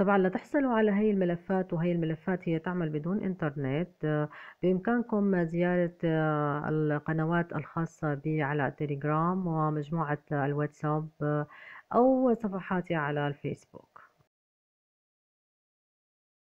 طبعا لتحصلوا على هاي الملفات وهي الملفات هي تعمل بدون انترنت بإمكانكم زيارة آه، القنوات الخاصة بي على التليجرام ومجموعة الواتساب آه، أو صفحاتي على الفيسبوك